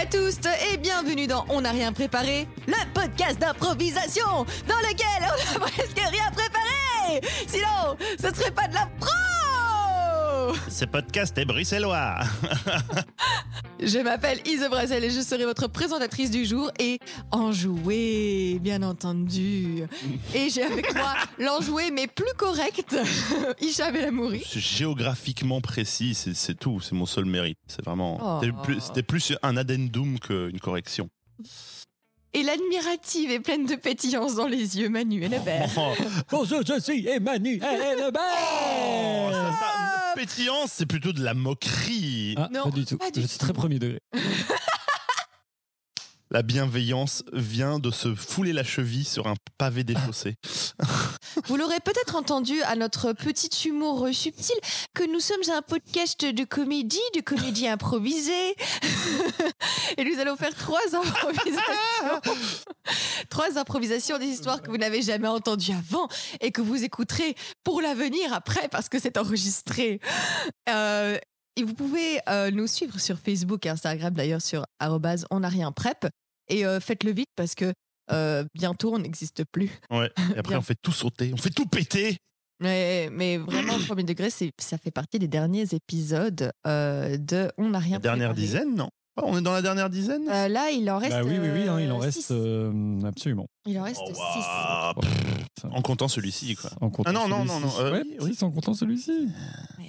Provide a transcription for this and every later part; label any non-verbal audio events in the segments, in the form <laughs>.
à tous et bienvenue dans On n'a rien préparé, le podcast d'improvisation dans lequel on n'a <laughs> presque rien préparé Sinon, ce serait pas de la pro Ce podcast est bruxellois <laughs> Je m'appelle Ise brazel et je serai votre présentatrice du jour et enjouée, bien entendu. Et j'ai avec moi l'enjouée, mais plus correcte, <laughs> Isha Belamouri. Géographiquement précis, c'est tout, c'est mon seul mérite. C'est vraiment. Oh. C'était plus, un addendum qu'une correction et l'admirative est pleine de pétillance dans les yeux, Manuel Hébert. <laughs> Bonjour, je suis Emmanuel le pétillant, c'est plutôt de la moquerie. Ah, non, pas du tout. je suis très premier degré. <laughs> la bienveillance vient de se fouler la cheville sur un pavé déchaussé. <laughs> Vous l'aurez peut-être entendu à notre petit humour subtil que nous sommes un podcast de comédie, de comédie improvisée. <laughs> Et nous allons faire trois improvisations. <laughs> trois improvisations des histoires que vous n'avez jamais entendues avant et que vous écouterez pour l'avenir après parce que c'est enregistré. Euh, et vous pouvez euh, nous suivre sur Facebook et Instagram d'ailleurs sur on n'a et faites-le vite parce que bientôt, on n'existe plus. Ouais. <laughs> Et après, on fait tout sauter, on fait tout péter. Mais, mais vraiment, premier degré, ça fait partie des derniers épisodes de On n'a rien. La dernière dizaine, non oh, on est dans la dernière dizaine Là, il en bah reste. Ah oui, oui, oui, hein, il en reste. absolument. Il en reste 6. en comptant celui-ci, quoi. ah non, non, non, non. Euh, oui, oui, en comptant celui-ci.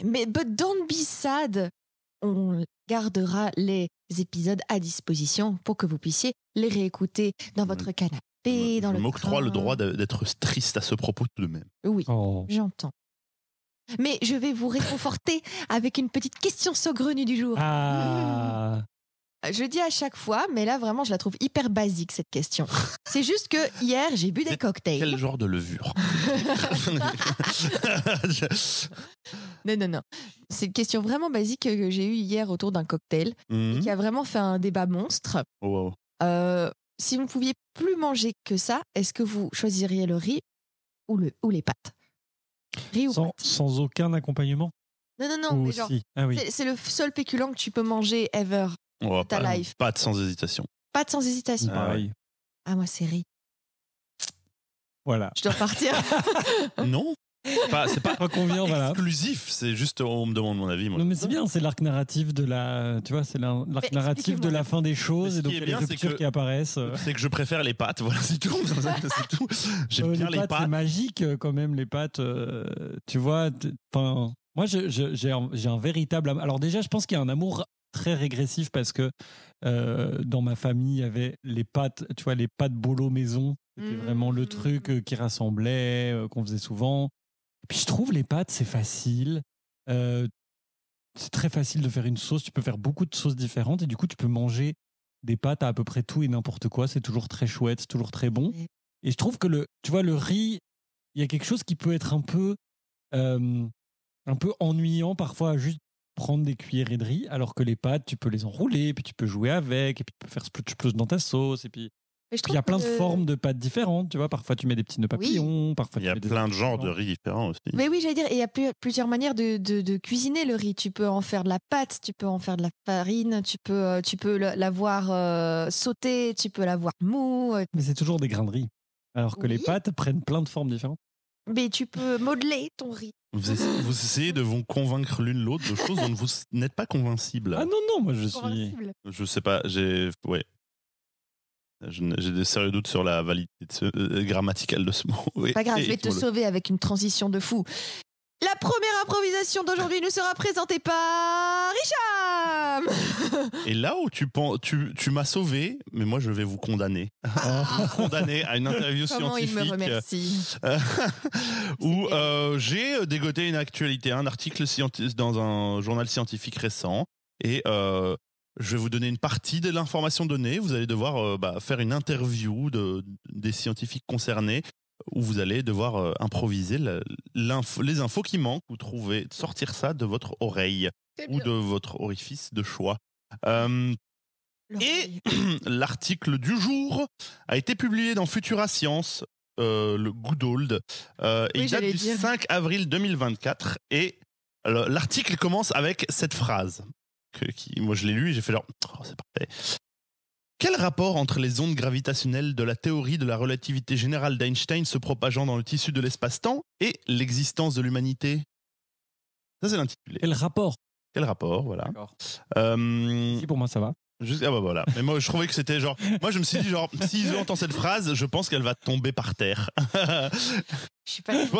Mais, but don't be sad on gardera les épisodes à disposition pour que vous puissiez les réécouter dans mmh. votre canapé, et dans je le m'octroie le droit d'être triste à ce propos tout de même. Oui, oh. j'entends. Mais je vais vous réconforter avec une petite question saugrenue du jour. Ah. Je dis à chaque fois, mais là vraiment, je la trouve hyper basique cette question. <laughs> C'est juste que hier, j'ai bu des cocktails. Quel genre de levure <laughs> Non, non, non. C'est une question vraiment basique que j'ai eue hier autour d'un cocktail mhm. qui a vraiment fait un débat monstre. Oh, euh, si vous ne pouviez plus manger que ça, est-ce que vous choisiriez le riz ou, le, ou les pâtes Riz ou sans, sans aucun accompagnement non, non, non, ah c'est le seul péculant que tu peux manger ever ta pas, life. Pas de sans hésitation. Pas de sans hésitation. Ah, ah moi, c'est ri. Voilà. Je dois partir. <laughs> non. c'est pas, pas voilà. exclusif, c'est juste on me demande mon avis. Non, mais c'est bien, c'est l'arc narratif de la, tu vois, c'est l'arc narratif de la fin des choses et donc les ruptures qui apparaissent. Euh. C'est que je préfère les pâtes, <laughs> voilà, c'est tout. <laughs> c'est tout. J'aime euh, bien les pâtes. magique euh, quand même les pâtes, tu vois. Moi, j'ai un véritable. Alors déjà, je pense qu'il y a un amour très régressif parce que euh, dans ma famille, il y avait les pâtes, tu vois, les pâtes bolo maison. C'était mmh. vraiment le truc euh, qui rassemblait, euh, qu'on faisait souvent. Et puis je trouve les pâtes, c'est facile. c'est très facile de faire une sauce. Tu peux faire beaucoup de sauces différentes et du coup, tu peux manger des pâtes à à peu près tout et n'importe quoi. C'est toujours très chouette, c'est toujours très bon. Et je trouve que le, tu vois, le riz, il y a quelque chose qui peut être un peu, un peu ennuyant parfois juste prendre des cuillerées de riz, alors que les pâtes, tu peux les enrouler, puis tu peux jouer avec, et puis tu peux faire tu plus dans ta sauce, et puis il y a plein de... formes de pâtes différentes, tu vois. Parfois, tu mets des petits nœuds papillons, parfois. Il y a plein de genres de riz différents aussi. Mais oui, j'allais dire, il y a plusieurs manières de, cuisiner le riz. Tu peux en faire de la pâte, tu peux en faire de la farine, tu peux, euh, euh, tu peux la voir sauté, tu peux l'avoir mou. Euh. Mais c'est toujours des grains de riz. Alors que les pâtes prennent plein de formes différentes. Mais tu peux modeler ton riz. Vous essayez, de vous convaincre l'une l'autre de choses dont vous n'êtes pas convaincible. Ah non, non, moi je suis. Je sais pas, j'ai. Ouais. J'ai des sérieux doutes sur la validité euh, euh, grammaticale de ce mot. Pas grave, je vais te sauver avec une transition de fou. La première improvisation d'aujourd'hui ne sera présentée par Richard. Et là où tu, penses, tu, m'as sauvé, mais moi je vais vous condamner. Ah. condamner à une interview Comment scientifique. il me remercie. <laughs> où euh, j'ai euh, dégoté une actualité, un article dans un journal scientifique récent. Et euh, je vais vous donner une partie de l'information donnée. Vous allez devoir bah, faire une interview des scientifiques concernés où vous allez devoir euh, improviser les infos qui manquent ou trouver, sortir ça de votre oreille ou de votre orifice de choix. et <clears throat> l'article du jour a été publié dans Futura Science, euh, le Good Old, euh, et il date du 5 avril 2024. Et l'article commence avec cette phrase. Que, moi, je l'ai lu et j'ai fait genre, oh, c'est parfait. Quel rapport entre les ondes gravitationnelles de la théorie de la relativité générale d'Einstein se propageant dans le tissu de l'espace-temps et l'existence de l'humanité Ça, c'est l'intitulé. Quel rapport Quel rapport, voilà. Euh, si, pour moi, ça va. ah bah voilà. Mais moi, je trouvais que c'était genre. Moi, je me suis dit, genre, <laughs> si j'entends cette phrase, je pense qu'elle va tomber par terre. <laughs>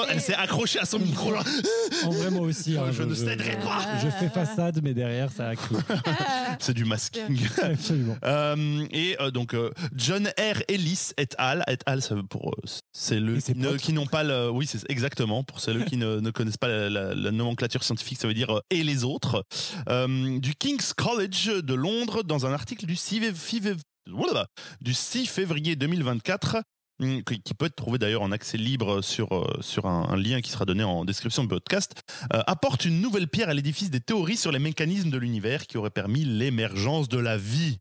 elle s'est accrochée à son micro. Là. En vrai, moi aussi. Hein, oh, je, ne céderai pas. Je fais façade, mais derrière, ça accroche. <laughs> C'est du masking. <laughs> Absolument. Euh, et euh, donc, euh, John R. Ellis et al. Et al, pour. c'est le. qui n'ont pas le. Oui, c'est exactement. Pour ceux qui ne, connaissent pas la, nomenclature scientifique, ça veut dire et les autres. du King's College de Londres, dans un article du du 6 février 2024, Mm, qui peut être trouvé d'ailleurs en accès libre sur, euh, sur un, lien qui sera donné en description du podcast, euh, apporte une nouvelle pierre à l'édifice des théories sur les mécanismes de l'univers qui auraient permis l'émergence de la vie.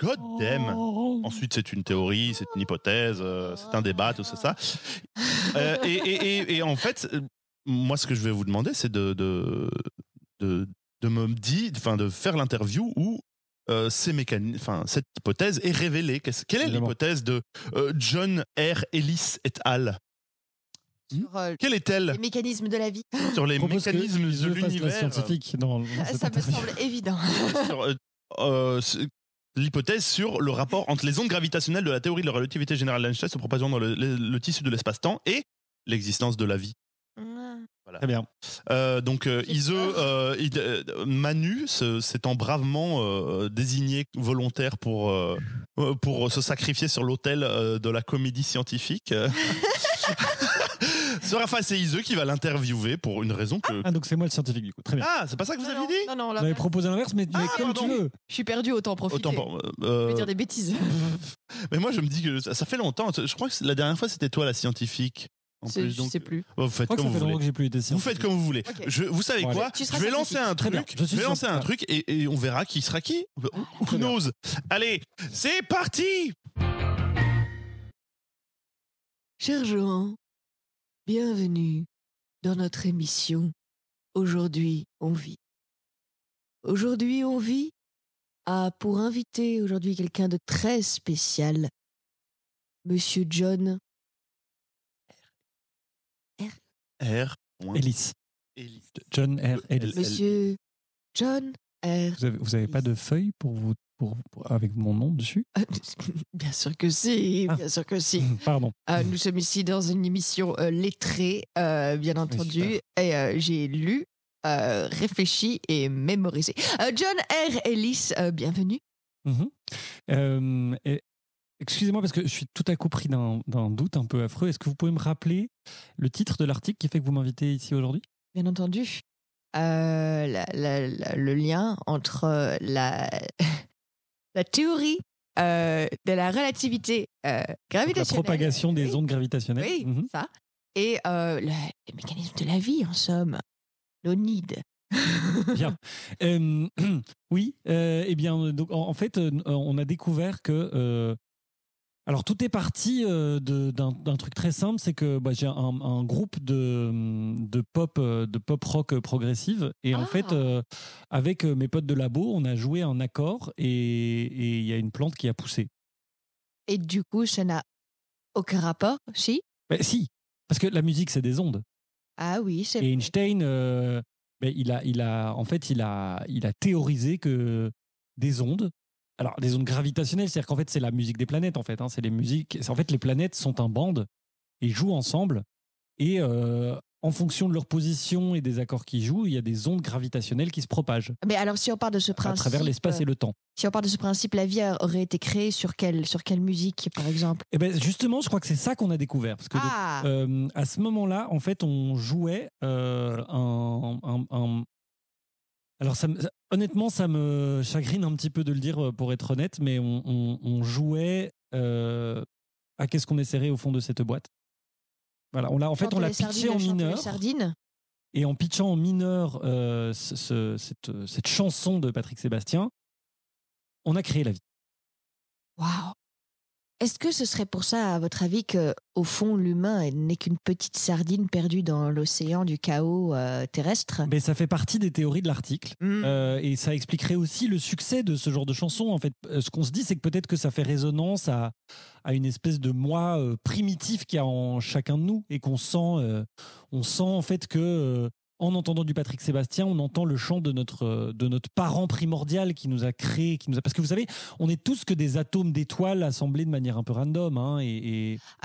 God damn. Oh. Ensuite, c'est une théorie, c'est une hypothèse, euh, c'est un débat, tout ça. ça. <laughs> et, en fait, moi, ce que je vais vous demander, c'est de, de, de, de me dire, enfin, de faire l'interview où euh, cette hypothèse est révélée. Quelle est l'hypothèse de euh, John R. Ellis et al. Sur, hmm? euh, Quelle est-elle Les mécanismes de la vie. <laughs> Sur les mécanismes de l'univers. scientifique. ça me semble évident. <laughs> L'hypothèse sur le rapport entre les ondes gravitationnelles de la théorie de la relativité générale d'Einstein se propageant dans le tissu de l'espace-temps et l'existence de la vie. Ah. Très bien. Euh, donc euh, euh, euh Manu s'étant bravement désigné volontaire pour, pour se sacrifier sur l'autel de la comédie scientifique. <laughs> sera face à Ize qui va l'interviewer pour une raison que. Ah, donc c'est moi le scientifique du coup. Très bien. Ah, c'est pas ça que vous aviez dit Non, non, on proposé l'inverse, mais, ah, comme tu veux. Je suis perdu, autant profiter. Autant Je vais dire des bêtises. <laughs> mais moi, je me dis que ça fait longtemps. Je crois que la dernière fois, c'était toi la scientifique je sais plus. Euh, vous faites comme vous voulez. Vous comme vous voulez. vous savez quoi Je vais lancer un truc. Je, vais un truc et, on verra qui sera qui. On knows Allez, c'est parti. Cher Jean, bienvenue dans notre émission. Aujourd'hui, on vit. Aujourd'hui, on vit a pour inviter aujourd'hui quelqu'un de très spécial, Monsieur John R. Ellis. John R. Ellis. Monsieur John R. Vous avez, pas de feuille pour vous pour, avec mon nom dessus ah, <laughs> Bien sûr que si, ah. bien sûr que si. <laughs> Pardon. Euh, nous sommes ici dans une émission euh, lettrée, euh, bien entendu, et j'ai lu, réfléchi et mémorisé. John R. Ellis, bienvenue. Mm-hmm. Excusez-moi parce que je suis tout à coup pris d'un doute un peu affreux. Est-ce que vous pouvez me rappeler le titre de l'article qui fait que vous m'invitez ici aujourd'hui Bien entendu. Euh, le lien entre euh, la, <laughs> la théorie euh, de la relativité gravitationnelle. la propagation des ondes gravitationnelles. Oui, mhm. ça. Et le, les mécanismes de la vie, en somme. L'onide. <laughs> bien. <clears throat> oui, eh bien, donc, en, fait, on a découvert que alors tout est parti euh, d'un truc très simple, c'est que bah, j'ai un, groupe de, pop euh, de pop rock euh, progressive et en fait ah. avec mes potes de labo, on a joué un accord et il y a une plante qui a poussé. Et du coup, ça n'a aucun rapport, si bah, Si, parce que la musique c'est des ondes. Ah oui, c'est. Et Einstein, bah, il a il a en fait il a il a théorisé que des ondes alors des ondes gravitationnelles, c'est-à-dire qu'en fait c'est la musique des planètes en fait. Hein. c'est les musiques. En fait les planètes sont un bande et jouent ensemble. Et euh, en fonction de leur position et des accords qu'ils jouent, il y a des ondes gravitationnelles qui se propagent. Mais alors, si on part de ce principe. À travers l'espace et le temps. Si on part de ce principe, la vie aurait été créée sur quelle, sur quelle musique, par exemple Eh ben justement, je crois que c'est ça qu'on a découvert. Parce que ah euh, à ce moment-là, en fait, on jouait euh, un, un, alors, ça, honnêtement, ça me chagrine un petit peu de le dire, euh, pour être honnête, mais on, jouait euh, à qu'est-ce qu'on est au fond de cette boîte. Voilà, on l'a, en fait, on l'a pitché en mineur. Et en pitchant en mineur euh, cette, cette, chanson de Patrick Sébastien, on a créé la vie. Waouh est-ce que ce serait pour ça, à votre avis, que au fond l'humain n'est qu'une petite sardine perdue dans l'océan du chaos euh, terrestre Mais ça fait partie des théories de l'article mm. euh, et ça expliquerait aussi le succès de ce genre de chanson. En fait, euh, ce qu'on se dit, c'est que peut-être que ça fait résonance à, une espèce de moi primitif qu'il y a en chacun de nous et qu'on sent, on sent en fait que en entendant du Patrick Sébastien, on entend le chant de notre, euh, de notre parent primordial qui nous a créé, qui nous a... parce que vous savez, on est tous que des atomes d'étoiles assemblés de manière un peu random hein, et,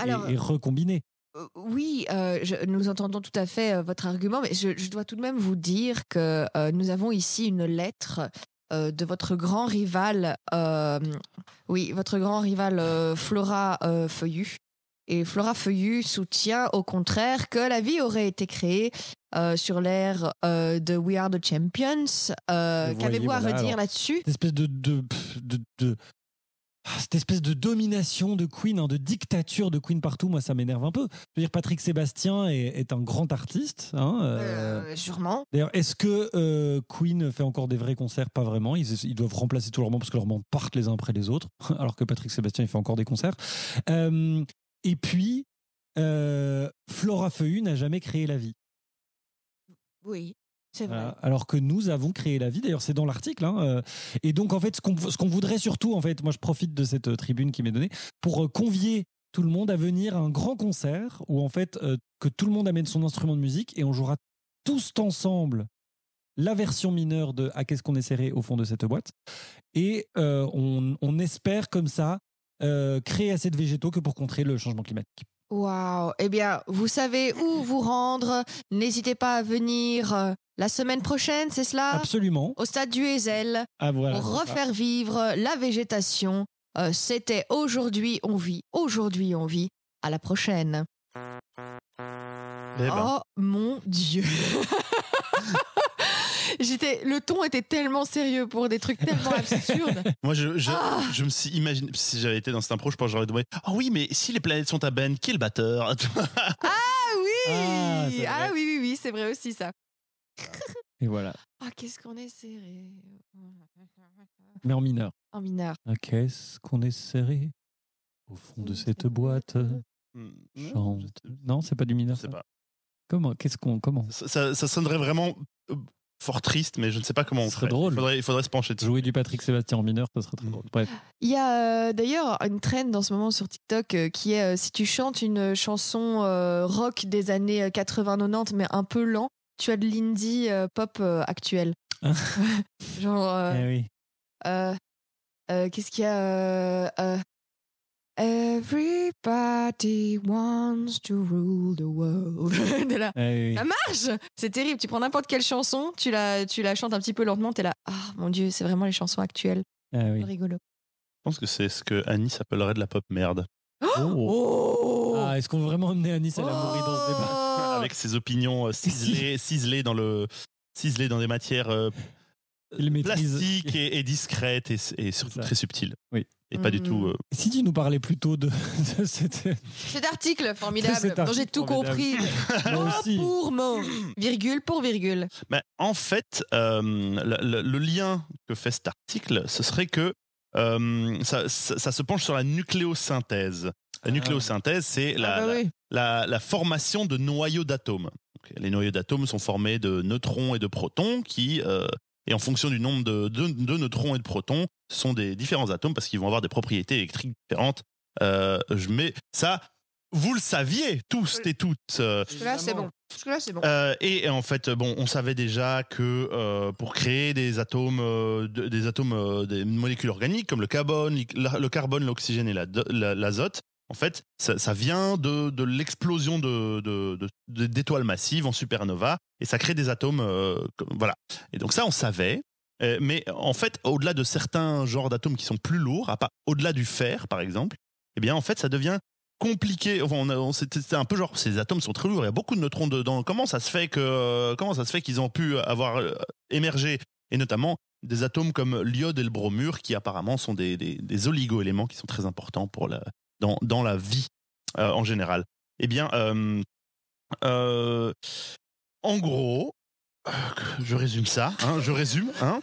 et, et, recombinés. Euh, oui, euh, nous entendons tout à fait votre argument, mais je, dois tout de même vous dire que nous avons ici une lettre de votre grand rival, oui, votre grand rival Flora Feuillu. Et Flora Feuillu soutient au contraire que la vie aurait été créée euh, sur l'ère euh, de We Are the Champions. Euh, qu'avez-vous à redire là-dessus Cette espèce de, de, ah, cette espèce de domination de Queen, hein, de dictature de Queen partout, moi ça m'énerve un peu. Je veux dire, Patrick Sébastien est, un grand artiste. Hein, sûrement. D'ailleurs, est-ce que Queen fait encore des vrais concerts Pas vraiment. Ils, doivent remplacer tout leur monde parce que leurs membres partent les uns après les autres, <laughs> alors que Patrick Sébastien il fait encore des concerts. et puis, Flora Feuillu n'a jamais créé la vie. Oui. Ah, alors que nous avons créé la vie, d'ailleurs c'est dans l'article. Hein, euh. et donc en fait ce qu'on voudrait surtout, en fait moi je profite de cette euh, tribune qui m'est donnée, pour euh, convier tout le monde à venir à un grand concert où en fait que tout le monde amène son instrument de musique et on jouera tous ensemble la version mineure de à qu'est-ce qu'on est serré au fond de cette boîte. Et on, espère comme ça créer assez de végétaux que pour contrer le changement climatique. Waouh Eh bien, vous savez où <laughs> vous rendre. N'hésitez pas à venir euh, la semaine prochaine, c'est cela Absolument. Au stade du Hazel, ah, voilà, refaire vivre la végétation. Euh, c'était aujourd'hui on vit, aujourd'hui on vit. À la prochaine. Eh ben. Oh mon Dieu <laughs> J'étais, le ton était tellement sérieux pour des trucs tellement <laughs> absurdes. Moi, je, je, ah. je me suis imaginé, si j'avais été dans cette impro, je pense que j'aurais demandé, ah oui, mais si les planètes sont à Ben, qui est le batteur? <laughs> ah oui! Ah, ah oui, oui, oui, c'est vrai aussi ça. <laughs> Et voilà. Ah, qu'est-ce qu'on est serré. Mais en mineur. En mineur. Ah, qu'est-ce qu'on est serré au fond de cette boîte. Hmm. Non, c'est pas du mineur. C'est pas. Comment Qu'est-ce qu'on comment ça, ça, sonnerait vraiment euh, fort triste, mais je ne sais pas comment on ferait. Drôle. Il faudrait, il faudrait se pencher Jouer du Patrick Sébastien en mineur, ça serait très drôle. Bref. Il y a euh, d'ailleurs une trend en ce moment sur TikTok euh, qui est euh, si tu chantes une chanson rock des années 80-90, mais un peu lent, tu as de l'indie pop actuel. Ah. <laughs> Genre. Eh oui. Qu'est-ce qu'il y a Everybody wants to rule the world. <laughs> de ah Ça marche C'est terrible. Tu prends n'importe quelle chanson, tu la, tu la chantes un petit peu lentement, t'es là. Ah mon dieu, c'est vraiment les chansons actuelles. C'est ah oui. Rigolo. Je pense que c'est ce que Annie s'appellerait de la pop merde. Oh, oh. oh ah, Est-ce qu'on veut vraiment emmener Annie à la mourir dans ce débat oh Avec ses opinions euh, ciselées, ciselées, dans le, ciselées dans des matières euh, plastiques et, discrètes et, et surtout très subtiles. Oui et pas du tout. Hmm. Euh, si tu nous parlais plutôt de, <laughs> cet article formidable dont j'ai tout compris, <laughs> mot oh, pour mot, virgule pour virgule. Mais en fait, euh, le, lien que fait cet article, ce serait que euh, ça, se penche sur la nucléosynthèse. La ah. nucléosynthèse, c'est ah bah la, formation de noyaux d'atomes. Les noyaux d'atomes sont formés de neutrons et de protons qui et en fonction du nombre de, neutrons et de protons, ce sont des différents atomes parce qu'ils vont avoir des propriétés électriques différentes. Euh, je mets ça, vous le saviez tous et toutes. Euh. là, c'est bon. Euh, et en fait, bon, on savait déjà que euh, pour créer des atomes, des atomes, des molécules organiques comme le carbone, le carbone, l'oxygène et l'azote, en fait, ça, vient de, l'explosion d'étoiles massives en supernova et ça crée des atomes. Euh, voilà. Et donc, ça, on savait. Euh, mais en fait, au-delà de certains genres d'atomes qui sont plus lourds, au-delà du fer, par exemple, eh bien, en fait, ça devient compliqué. Enfin, c'était un peu genre, ces atomes sont très lourds, il y a beaucoup de neutrons dedans. Comment ça se fait que, comment ça se fait qu'ils ont pu avoir euh, émergé et notamment des atomes comme l'iode et le bromure qui apparemment sont des, des, des oligo-éléments qui sont très importants pour la, dans, dans la vie euh, en général Eh bien, euh, euh, en gros, je résume ça, hein, je résume. Hein,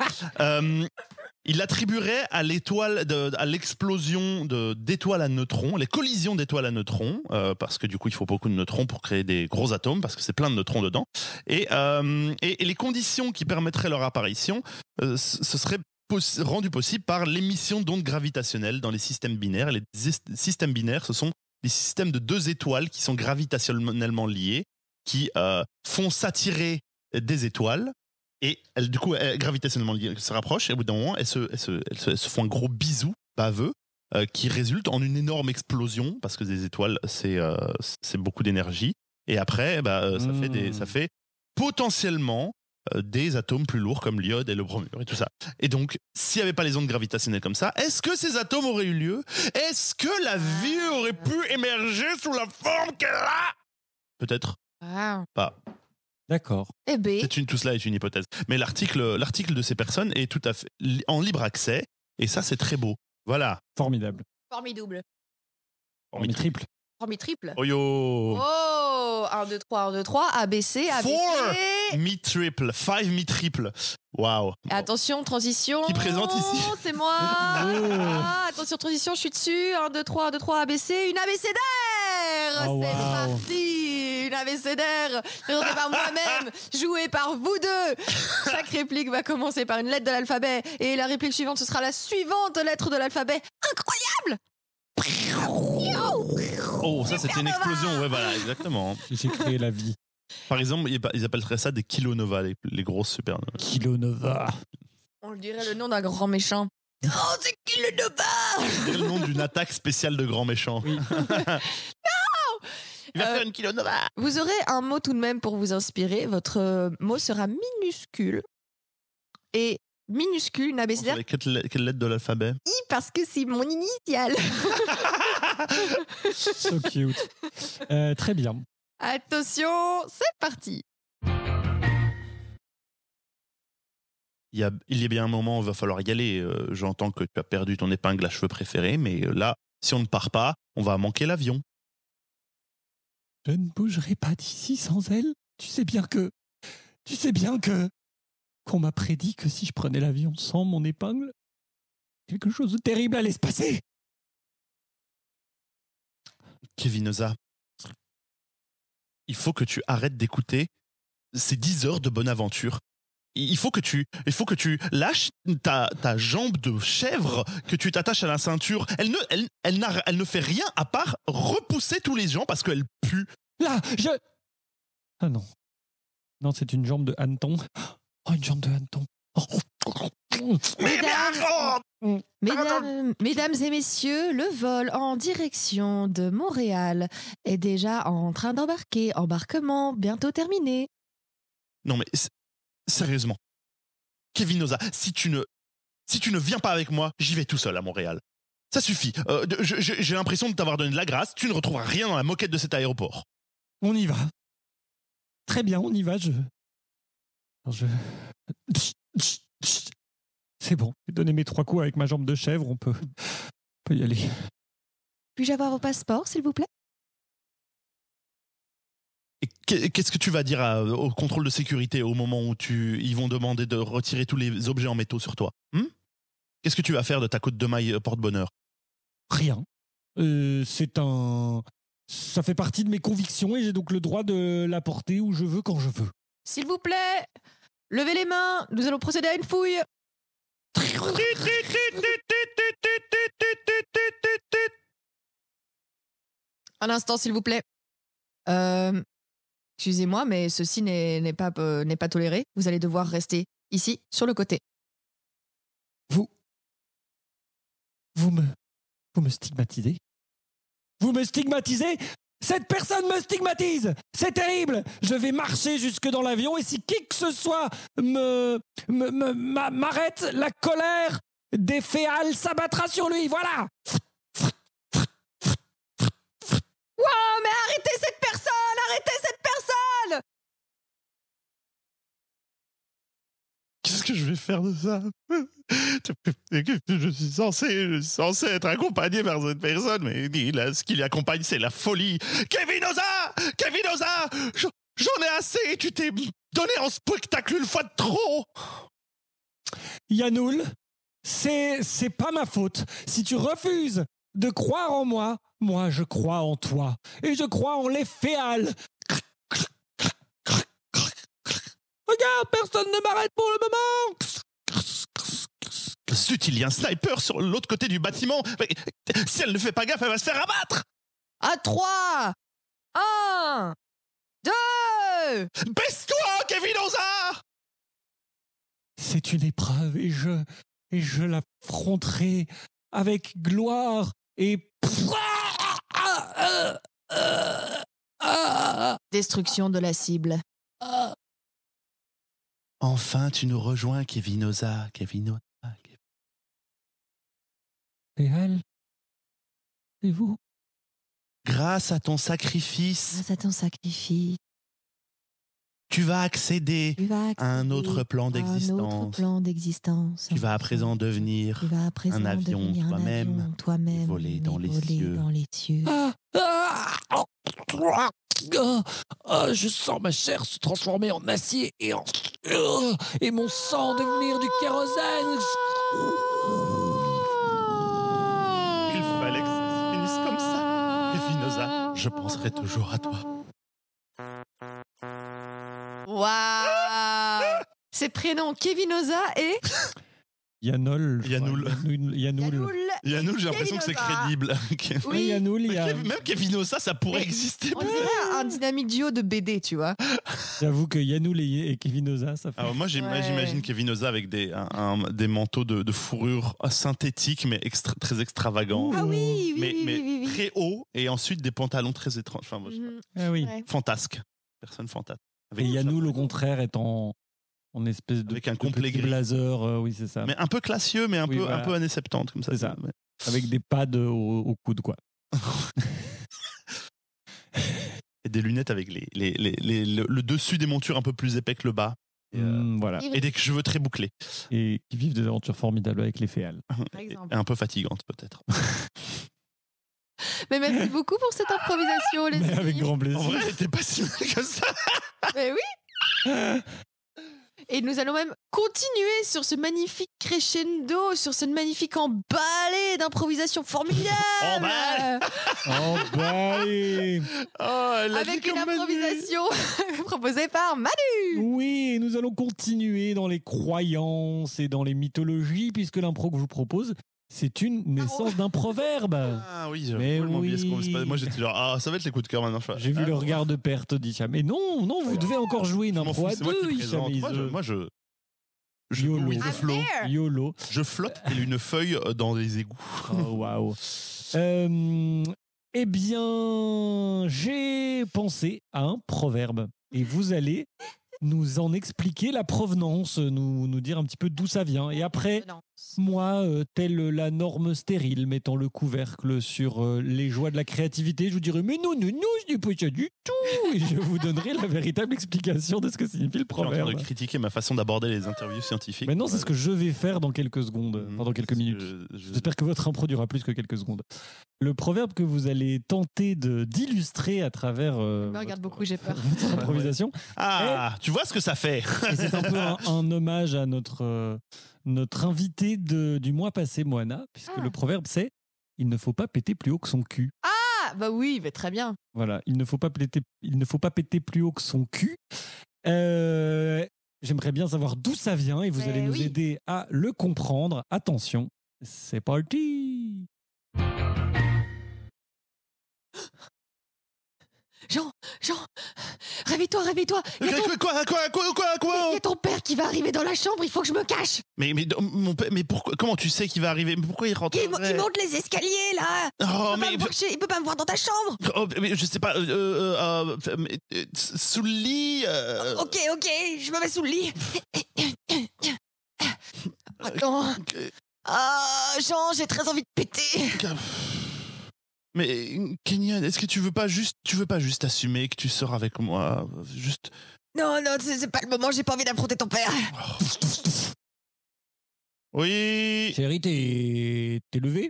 il attribuerait à l'étoile, à l'explosion d'étoiles à neutrons, les collisions d'étoiles à neutrons, parce que du coup il faut beaucoup de neutrons pour créer des gros atomes, parce que c'est plein de neutrons dedans, et, les conditions qui permettraient leur apparition, ce serait rendu possible par l'émission d'ondes gravitationnelles dans les systèmes binaires. les systèmes binaires, ce sont des systèmes de deux étoiles qui sont gravitationnellement liés, qui euh, font s'attirer des étoiles. Et elles, du coup, gravitationnellement liées, se rapprochent. Et au bout d'un moment, elles se, font un gros bisou baveux euh, qui résulte en une énorme explosion parce que des étoiles, c'est euh, beaucoup d'énergie. Et après, bah, ça, fait des, ça mmh. fait potentiellement euh, des atomes plus lourds comme l'iode et le bromure et tout ça. Et donc, s'il n'y avait pas les ondes gravitationnelles comme ça, est-ce que ces atomes auraient eu lieu Est-ce que la vie ah. aurait pu émerger sous la forme qu'elle a Peut-être pas. D'accord. Eh ben. C'est une, tout cela est une hypothèse. Mais l'article, l'article de ces personnes est tout à fait en libre accès, et ça, c'est très beau. Voilà. Formidable. formidable Formidable. formidable Oh yo. Oh 1, 2, 3, 1, 2, 3, ABC, ABC. 4 mi-triple, 5 mi-triple. Waouh. Attention, transition. Qui présente ici oh, C'est moi. <laughs> Oh. Ah, attention, transition, je suis dessus. 1, 2, 3, 1, 2, 3, ABC, une abécédaire oh, C'est parti Une abécédaire présentée par moi-même, jouée par vous deux. Chaque réplique va commencer par une lettre de l'alphabet et la réplique suivante, ce sera la suivante lettre de l'alphabet. Incroyable Oh, ça c'était une explosion. Ouais, voilà, exactement. J'ai créé la vie. Par exemple, ils appelleraient ça des kilonova, les, grosses supernovas. Kilonova. On le dirait le nom d'un grand méchant. Oh, c'est kilonova le nom d'une attaque spéciale de grand méchant. <laughs> non Il va euh, faire une kilonova. Vous aurez un mot tout de même pour vous inspirer. Votre mot sera minuscule et minuscule, une Quelle, lettre de l'alphabet I parce que c'est mon initial. <laughs> so cute. Euh, très bien. Attention, c'est parti. Il y, a, il y a bien un moment où il va falloir y aller. Euh, j'entends que tu as perdu ton épingle à cheveux préféré, mais euh, là, si on ne part pas, on va manquer l'avion. Je ne bougerai pas d'ici sans elle. Tu sais bien que. Tu sais bien que qu'on m'a prédit que si je prenais l'avion sans mon épingle, quelque chose de terrible allait se passer. Kevinosa, il faut que tu arrêtes d'écouter ces dix heures de bonne aventure. Il faut que tu, il faut que tu lâches ta, jambe de chèvre que tu t'attaches à la ceinture. Elle ne, elle, elle, elle ne fait rien à part repousser tous les gens parce qu'elle pue. Là, je. Ah non. Non, c'est une jambe de hanneton. Oh, une jambe de hanneton. Mesdames, et messieurs, le vol en direction de Montréal est déjà en train d'embarquer. Embarquement bientôt terminé. Non mais sérieusement, Kevin Noza, si tu ne si tu ne viens pas avec moi, j'y vais tout seul à Montréal. Ça suffit. Euh, j'ai l'impression de t'avoir donné de la grâce. Tu ne retrouveras rien dans la moquette de cet aéroport. On y va. Très bien, on y va. Je, je... C'est bon, j'ai donné mes trois coups avec ma jambe de chèvre, on peut, peut y aller. Puis-je avoir vos passeport s'il vous plaît Qu'est-ce que tu vas dire au contrôle de sécurité au moment où tu, ils vont demander de retirer tous les objets en métaux sur toi hmm Qu'est-ce que tu vas faire de ta côte de maille euh, porte-bonheur Rien. Euh, c'est un. Ça fait partie de mes convictions et j'ai donc le droit de la porter où je veux quand je veux. S'il vous plaît, levez les mains, nous allons procéder à une fouille. Un instant, s'il vous plaît. Euh, excusez-moi, mais ceci n'est pas, euh, pas toléré. Vous allez devoir rester ici, sur le côté. Vous. Vous me. Vous me stigmatisez Vous me stigmatisez cette personne me stigmatise. C'est terrible. Je vais marcher jusque dans l'avion et si qui que ce soit me, m'arrête, la colère des féales s'abattra sur lui. Voilà. Wow, mais arrêtez cette personne, arrêtez cette personne qu'est-ce que je vais faire de ça Je suis censé, censé être accompagné par cette personne, mais ce qui l'accompagne, c'est la folie. Kevin Oza Kevin Oza J'en ai assez, et tu t'es donné en spectacle une fois de trop Yanoul, c'est, c'est pas ma faute. Si tu refuses de croire en moi, moi je crois en toi. Et je crois en les féales Regarde, personne ne m'arrête pour le moment Zut, il y a un sniper sur l'autre côté du bâtiment Si elle ne fait pas gaffe, elle va se faire abattre À trois Un Deux Baisse-toi, Kevin Oza !»« C'est une épreuve et je... et je l'affronterai avec gloire et... Destruction de la cible. Enfin, tu nous rejoins, Kevinosa, Kevinosa. Kevin... Et elle Et vous Grâce à ton sacrifice. Grâce à ton sacrifice. Tu vas accéder, à un autre plan d'existence. Tu vas à présent devenir, un avion toi-même, toi voler, dans, les dans les cieux. Ah, je sens ma chair se transformer en acier et en et mon sang devenir du kérosène. Il fallait que ça se finisse comme ça. Kevinosa, je penserai toujours à toi. Waouh Ces prénoms Kevinosa et Yanol. Yanoul. Yanoul. j'ai l'impression que c'est crédible. Même Kevinosa, ça, pourrait exister. On dirait un dynamique duo de BD, tu vois. <laughs> J'avoue que Yanoul et, Kevin ça fait. moi, j'imagine Kevinosa avec des, des manteaux de, fourrure euh, synthétique, mais très extravagants. Ah oui, oui, mais, mais très haut, et ensuite des pantalons très étranges. Enfin, moi, mhm. ah oui. Fantasque. Personne fantasque. et Yanoul, au contraire, est en en espèce de, Avec un complet gris. blazer, euh, oui c'est ça. Mais un peu classieux, mais un peu un peu années 70 comme ça. Avec des pads au, coude quoi. <laughs> Et des lunettes avec les, les, les- le, dessus des montures un peu plus épais que le bas. Et, euh, mmh, voilà. et des cheveux très bouclés. Et qui vivent des aventures formidables avec les féales. <laughs> Et un peu fatigantes peut-être. <laughs> Mais merci beaucoup pour cette improvisation, les amis. avec grand plaisir. En vrai, c'était pas si mal que ça. Mais oui, et nous allons même continuer sur ce magnifique crescendo, sur ce magnifique emballé d'improvisation formidable. Emballé oh, Avec une improvisation <laughs> proposée par Manu Oui, nous allons continuer dans les croyances et dans les mythologies, puisque l'impro que je vous propose, c'est une ah naissance d'un proverbe. Ah oui, Mais ce oui. Moi j'étais genre, ah ça va être les coups de cœur maintenant. J'ai vu ah, le regard de perte Mais non, non, vous ah, devez encore jouer une moi je. je... YOLO. je flotte et une feuille euh, dans les égouts. Oh, waouh. Euh, eh bien, j'ai pensé à un proverbe. Et vous allez nous en expliquer la provenance, nous, nous dire un petit peu d'où ça vient. Et après, moi, euh, telle la norme stérile mettant le couvercle sur euh, les joies de la créativité, je vous dirais Mais non, non, non, je n'ai pas ça du tout Et je vous donnerai la véritable explication de ce que signifie le proverbe. Je suis en train de critiquer ma façon d'aborder les interviews scientifiques. Maintenant, c'est ce que je vais faire dans quelques secondes, pendant mmh, quelques minutes. J'espère que votre impro durera plus que quelques secondes. Le proverbe que vous allez tenter d'illustrer à travers. Je euh, me ah bah, regarde beaucoup, j'ai peur. <laughs> Votre Ah, tu vois ce que ça fait C'est un peu un, hommage à notre notre invité du mois passé, Moana, puisque le ah. proverbe c'est il ne faut pas péter plus haut que son cul. Ah bah oui, mais bah très bien. Voilà, il ne faut pas péter, il ne faut pas péter plus haut que son cul. Euh, j'aimerais bien savoir d'où ça vient et vous allez nous aider à le comprendre. Attention, c'est parti. Jean, Jean, réveille-toi, réveille-toi. Quoi, quoi, quoi, quoi, quoi Il y a ton père qui va arriver dans la chambre, il faut que je me cache. Mais, mais, mon père, mais pourquoi, comment tu sais qu'il va arriver Mais Pourquoi il rentre il, monte les escaliers, là. Oh, il, peut mais... il peut pas me voir dans ta chambre. Oh, mais je sais pas, euh, euh, euh, euh sous le lit. Oh, ok, ok, je me mets sous le lit. <coughs> Attends. Ah, Jean, j'ai très envie de péter. Mais Kenyan, est-ce que tu veux pas juste, tu veux pas juste assumer que tu sors avec moi, juste. Non, non, c'est pas le moment. J'ai pas envie d'affronter ton père. <laughs> Oui. Chérie, t'es levé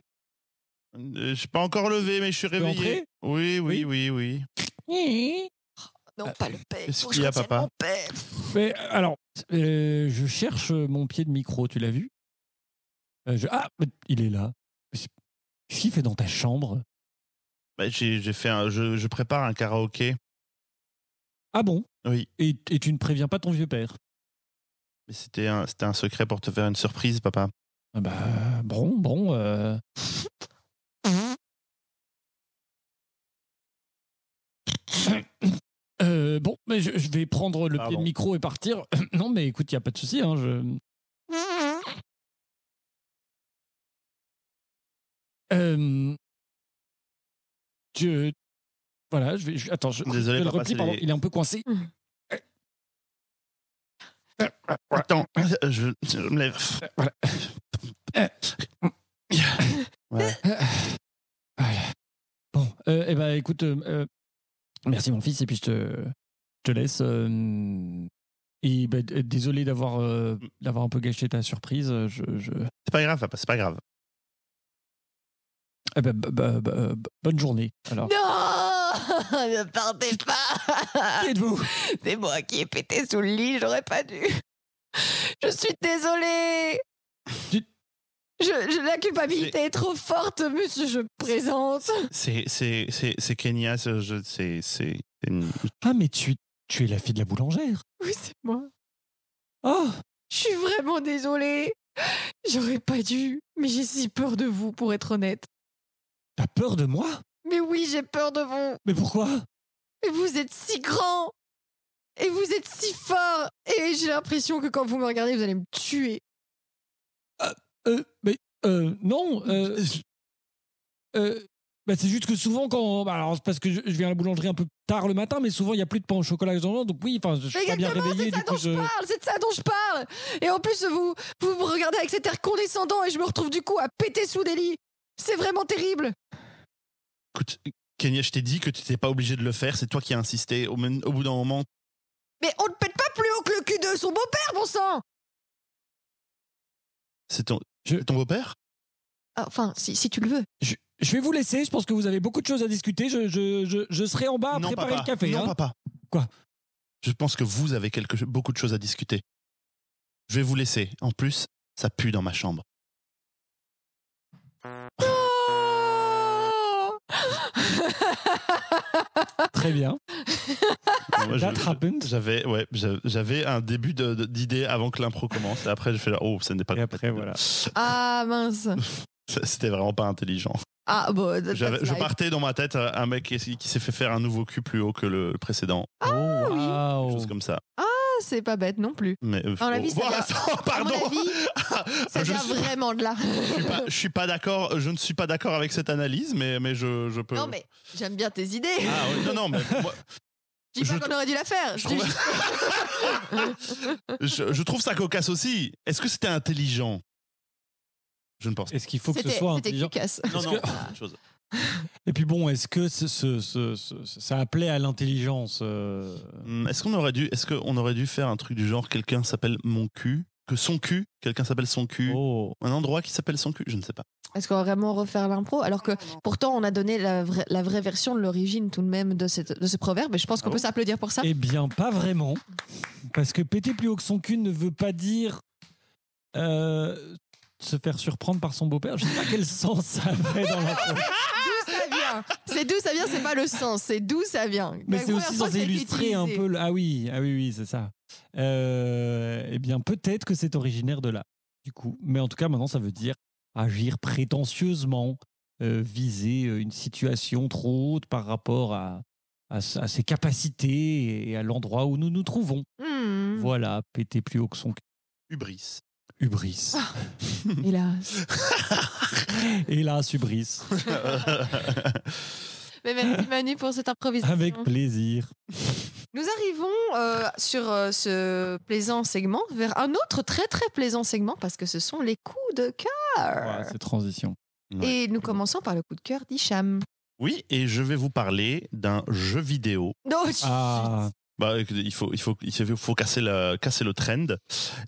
euh, Je suis pas encore levé, mais je suis réveillé. Oui, oui, oui, oui, oui. Oh, non, pas le euh, père. Qu'est-ce qu'il y a, papa Mais alors, euh, je cherche mon pied de micro. Tu l'as vu Ah, il est là. Qu'est-ce qu'il fait dans ta chambre bah, j'ai, fait un, je, prépare un karaoké. Ah bon Oui. Et, tu ne préviens pas ton vieux père Mais c'était un, secret pour te faire une surprise, papa. Ah bah bon, bon. Euh. <coughs> Euh, bon, mais je, vais prendre le ah pied de micro et partir. <coughs> non, mais écoute, il n'y a pas de souci. Hein, je... <coughs> Euh, je... Voilà, je vais. Attends, je, Désolé, le il est un peu coincé. Mmh. Attends, je, me lève. Voilà. Ah, bon, euh, eh ben, écoute, euh, euh, merci mon fils, et puis je te, je te laisse. et bah, désolé d'avoir d'avoir un peu gâché ta surprise. Je, je... C'est pas grave, c'est pas grave. Eh ben, bonne journée. Alors. Non <laughs> Ne partez pas C'est <laughs> vous C'est moi qui ai pété sous le lit, j'aurais pas dû. Je suis désolée je, la culpabilité est... trop forte, monsieur, je présente. C'est Kenya, c'est. Une... Ah, mais tu, tu es la fille de la boulangère Oui, c'est moi. Oh Je suis vraiment désolée J'aurais pas dû, mais j'ai si peur de vous, pour être honnête. T'as peur de moi Mais oui, j'ai peur de vous. Mais pourquoi Mais vous êtes si grand et vous êtes si fort Et j'ai l'impression que quand vous me regardez, vous allez me tuer. Euh, euh mais euh, non. Euh, euh bah c'est juste que souvent quand bah alors parce que je, viens à la boulangerie un peu tard le matin mais souvent il y a plus de pain au chocolat dans donc oui enfin je suis pas bien réveillé c'est ça dont je parle c'est de ça dont je parle et en plus vous vous me regardez avec cet air condescendant et je me retrouve du coup à péter sous des lits c'est vraiment terrible écoute, Kenya, je t'ai dit que tu n'étais pas obligé de le faire, c'est toi qui as insisté. Au, bout d'un moment. Mais on ne pète pas plus haut que le cul de son beau-père, bon sang C'est ton, ton beau-père ah, Enfin, si, tu le veux. Je, vais vous laisser, je pense que vous avez beaucoup de choses à discuter. Je, serai en bas à préparer le café. Non, hein. papa. Quoi Je pense que vous avez beaucoup de choses à discuter. Je vais vous laisser. En plus, ça pue dans ma chambre. <laughs> Très bien. J'avais, ouais, j'avais un début d'idée avant que l'impro commence. Et après, je fais là, oh, ça n'est pas. après, voilà. <laughs> Ah mince. C'était vraiment pas intelligent. Ah bon. Euh, je partais dans ma tête euh, un mec qui, s'est fait faire un nouveau cul plus haut que le précédent. Ah chose comme ça. Ah c'est pas bête non plus. Mais, euh, Dans la vie, oh, ça <laughs> oh, vient- pardon. mon <laughs> vraiment de là. Je suis pas- suis pas d'accord. Je ne suis pas d'accord avec cette analyse, mais mais je, je peux. Non, mais j'aime bien tes idées. Ah oui, non non mais moi, je dis pas qu'on aurait dû la faire. <laughs> Je trouve- ça cocasse aussi. Est-ce que c'était intelligent Je ne pense pas. Est-ce qu'il faut que ce soit c'était intelligent cocasse. Non non. chose. Et puis bon, est-ce que ce, ce, ça appelait à l'intelligence euh hum, Est-ce qu'on aurait dû, est-ce qu'on aurait dû faire un truc du genre quelqu'un s'appelle mon cul, que son cul, quelqu'un s'appelle son cul, oh. un endroit qui s'appelle son cul, je ne sais pas. Est-ce qu'on va vraiment refaire l'impro Alors que pourtant, on a donné la, la vraie version de l'origine tout de même de, cette, de ce proverbe, et je pense qu'on ah peut s'applaudir pour ça. Eh bien, pas vraiment. Parce que péter plus haut que son cul ne veut pas dire euh, se faire surprendre par son beau-père. Je sais pas quel sens ça fait dans la c'est d'où ça vient, c'est pas le sens, c'est d'où ça vient. Mais c'est aussi censé illustrer un peu Ah oui, ah oui, oui, c'est ça. Euh, eh bien, peut-être que c'est originaire de là, du coup. Mais en tout cas, maintenant, ça veut dire agir prétentieusement, euh, viser euh, une situation trop haute par rapport à, à, ses capacités et à l'endroit où nous nous trouvons. Hmm. Voilà, péter plus haut que son Hubris. Hubris. Ah, hélas. <laughs> hélas, Hubris. <laughs> Mais merci Manu pour cette improvisation. Avec plaisir. Nous arrivons euh, sur euh, ce plaisant segment vers un autre très très plaisant segment parce que ce sont les coups de cœur. Ouais, c'est transition. Et nous commençons par le coup de cœur d'Icham. Oui, et je vais vous parler d'un jeu vidéo. Oh, ah. Bah, il faut, il faut, il faut casser, le casser le trend.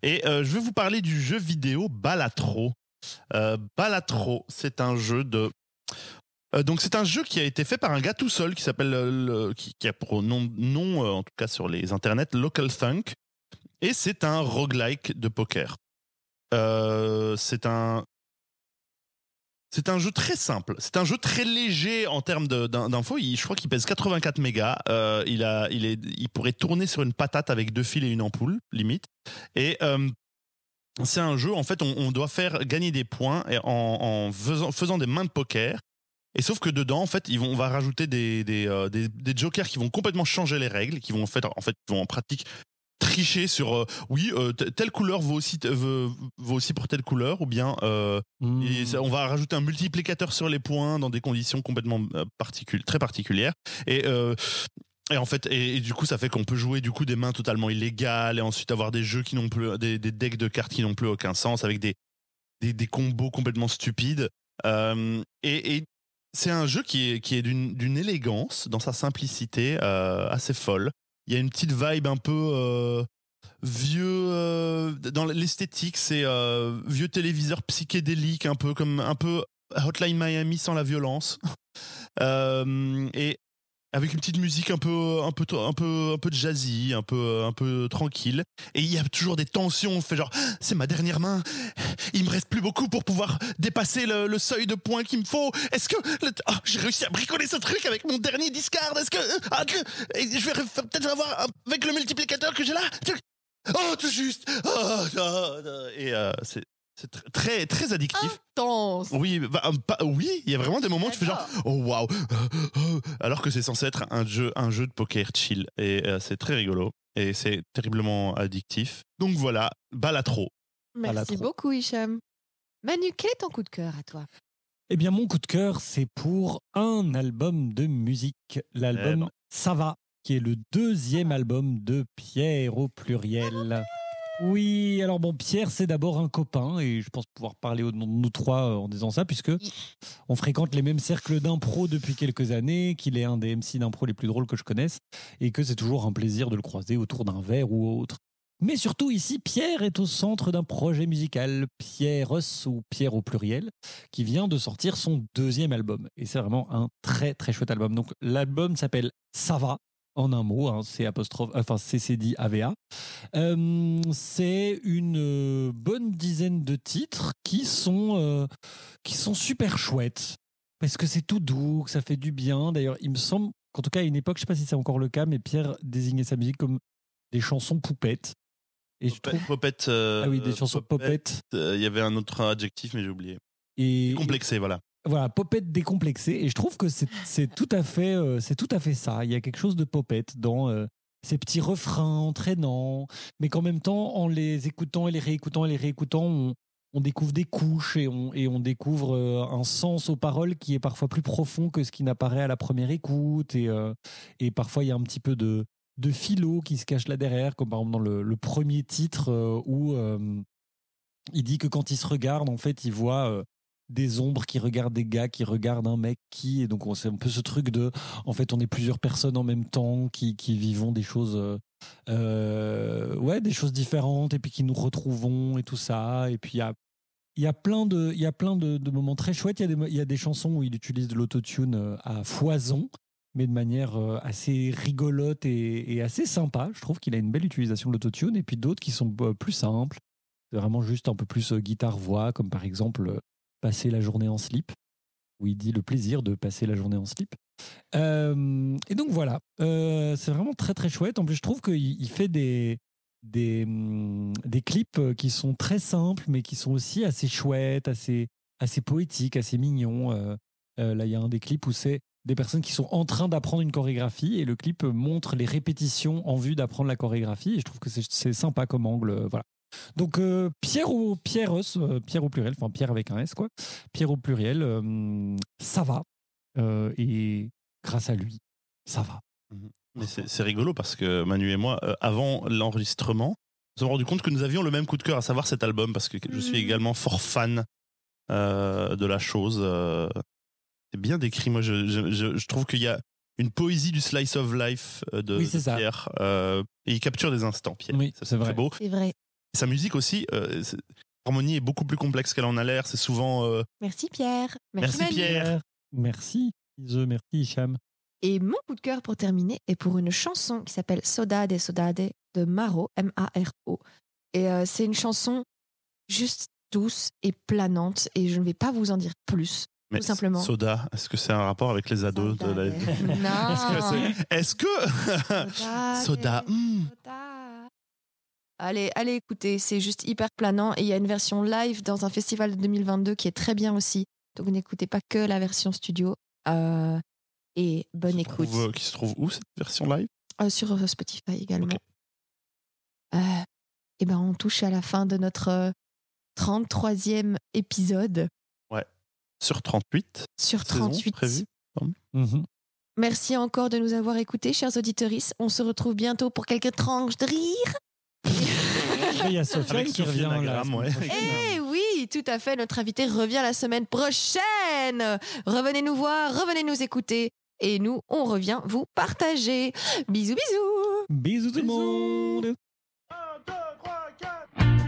Et euh, je vais vous parler du jeu vidéo Balatro. Euh, Balatro, c'est un jeu de. Euh, donc c'est un jeu qui a été fait par un gars tout seul qui s'appelle qui, qui, a pour nom, nom en tout cas sur les internets Local Thunk et c'est un roguelike de poker. c'est un c'est un jeu très simple. C'est un jeu très léger en termes d'infos. Je crois qu'il pèse 84 mégas. Euh, il, a, il, est, il pourrait tourner sur une patate avec deux fils et une ampoule, limite. Et euh, c'est un jeu, en fait, on, doit faire gagner des points en, en faisant, des mains de poker. Et sauf que dedans, en fait, ils vont, on va rajouter des, des, euh, des, des jokers qui vont complètement changer les règles, qui vont en fait, en fait, vont en pratique cliché sur euh, oui euh, telle couleur vaut aussi aussi pour telle couleur ou bien euh, on va rajouter un multiplicateur sur les points dans des conditions complètement très particulières et et en fait, et, du coup, ça fait qu'on peut jouer du coup des mains totalement illégales et ensuite avoir des jeux qui n'ont plus, des, decks de cartes qui n'ont plus aucun sens avec des, des, combos complètement stupides. et, c'est un jeu qui est, qui est d'une élégance, dans sa simplicité assez folle il y a une petite vibe un peu euh, vieux euh, dans l'esthétique c'est euh, vieux téléviseur psychédélique un peu comme un peu Hotline Miami sans la violence <laughs> et avec une petite musique un peu un peu un peu un peu jazzy, un peu un peu tranquille et il y a toujours des tensions, on fait genre ah, c'est ma dernière main, il me reste plus beaucoup pour pouvoir dépasser le, seuil de points qu'il me faut. Est-ce que ah, j'ai réussi à bricoler ce truc avec mon dernier discard Est-ce que ah, je vais peut-être avoir avec le multiplicateur que j'ai là Oh, tout juste oh, Et euh, c'est, c'est très très addictif. Oui, euh, oui, il y a vraiment des moments où tu fais genre oh waouh, alors que c'est censé être un jeu un jeu de poker chill et euh, c'est très rigolo et c'est terriblement addictif. Donc voilà, Balatro. Merci beaucoup Hicham. Manu, quel est ton coup de cœur à toi Eh bien mon coup de cœur c'est pour un album de musique, l'album Ça eh ben. va qui est le deuxième ah. album de Pierre au pluriel. Oui, alors bon, Pierre, c'est d'abord un copain et je pense pouvoir parler au nom de nous trois euh, en disant ça, puisque on fréquente les mêmes cercles d'impro depuis quelques années, qu'il est un des MC d'impro les plus drôles que je connaisse et que c'est toujours un plaisir de le croiser autour d'un verre ou autre. Mais surtout ici, Pierre est au centre d'un projet musical, Pierre ou Pierre au pluriel, qui vient de sortir son deuxième album. Et c'est vraiment un très très chouette album. Donc l'album s'appelle Ça va, en un mot, hein, c'est apostrophe, enfin CCD AVA. Euh, c'est une euh, bonne dizaine de titres qui sont euh, qui sont super chouettes parce que c'est tout doux, que ça fait du bien. D'ailleurs, il me semble qu'en tout cas à une époque, je sais pas si c'est encore le cas, mais Pierre désignait sa musique comme des chansons poupettes. Et ah oui, des chansons poupettes. Il y avait un autre adjectif, mais j'ai oublié. Et complexé, voilà voilà, popette décomplexée. Et je trouve que c'est tout à fait, euh, c'est tout à fait ça. Il y a quelque chose de popette dans euh, ces petits refrains entraînants, mais qu'en même temps, en les écoutant et les réécoutant et les réécoutant, on, découvre des couches et on, découvre euh, un sens aux paroles qui est parfois plus profond que ce qui n'apparaît à la première écoute. Et, parfois, il y a un petit peu de, de philo qui se cache là derrière, comme par exemple dans le, le premier titre où il dit que quand il se regarde, en fait, il voit des ombres qui regardent des gars, qui regardent un mec qui, et donc on c'est un peu ce truc de, en fait, on est plusieurs personnes en même temps qui, qui vivons des choses, euh, euh, ouais, des choses différentes, et puis qui nous retrouvons et tout ça, et puis il y a il y a plein de, il y a plein de, de moments très chouettes. Il y, a des, il y a des chansons où il utilise de l'autotune euh, à foison, mais de manière assez rigolote et, et assez sympa. Je trouve qu'il a une belle utilisation de l'autotune. Et puis d'autres qui sont plus simples, vraiment juste un peu plus guitare-voix, comme par exemple passer la journée en slip, où il dit le plaisir de passer la journée en slip. Euh, et donc voilà, euh, c'est vraiment très très chouette. En plus, je trouve qu'il fait des, des, mm, clips euh, qui sont très simples, mais qui sont aussi assez chouettes, assez, assez poétiques, assez mignons. là, il y a un des clips où c'est des personnes qui sont en train d'apprendre une chorégraphie et le clip montre les répétitions en vue d'apprendre la chorégraphie. Et je trouve que c'est sympa comme angle. voilà. Donc euh, Pierre ou euh, Pierre, au pluriel, enfin Pierre avec un S quoi. Pierre au pluriel, euh, ça va. et grâce à lui, ça va. Mhm. Mais c'est rigolo parce que Manu et moi, avant l'enregistrement, nous avons rendu compte que nous avions le même coup de cœur, à savoir cet album, parce que je suis mhm. également fort fan de la chose. c'est bien décrit. Moi, je, trouve qu'il y a une poésie du slice of life de, Pierre. et il capture des instants, Pierre. Oui, c'est vrai. Très beau. Vrai sa musique aussi, euh, l'harmonie est beaucoup plus complexe qu'elle en a l'air. C'est souvent. Euh, merci Pierre. Merci, Pierre. Merci Ise, merci Hicham. Et mon coup de cœur pour terminer est pour une chanson qui s'appelle Soda Sodade Sodade de Maro, M-A-R-O. Et euh, c'est une chanson juste douce et planante et je ne vais pas vous en dire plus. tout simplement. Soda, est-ce que c'est un rapport avec les ados de la... Non. <laughs> Est-ce que. <laughs> soda. Hmm. Allez, allez écoutez, c'est juste hyper planant et il y a une version live dans un festival de 2022 qui est très bien aussi. Donc n'écoutez pas que la version studio euh, et bonne écoute. Euh, qui se trouve où cette version live euh, Sur Spotify également. eh et ben on touche à la fin de notre 33e épisode. Ouais. Sur 38. Sur 38. Mm-hmm. Merci encore de nous avoir écoutés, chers auditeurs. On se retrouve bientôt pour quelques tranches de rire. Il y a Sophia qui revient Nagram, Ouais. Eh oui, tout à fait. Notre invité revient la semaine prochaine. Revenez nous voir, revenez nous écouter. Et nous, on revient vous partager. Bisous, bisous. Bisous tout le monde. 1, 2, 3, 4.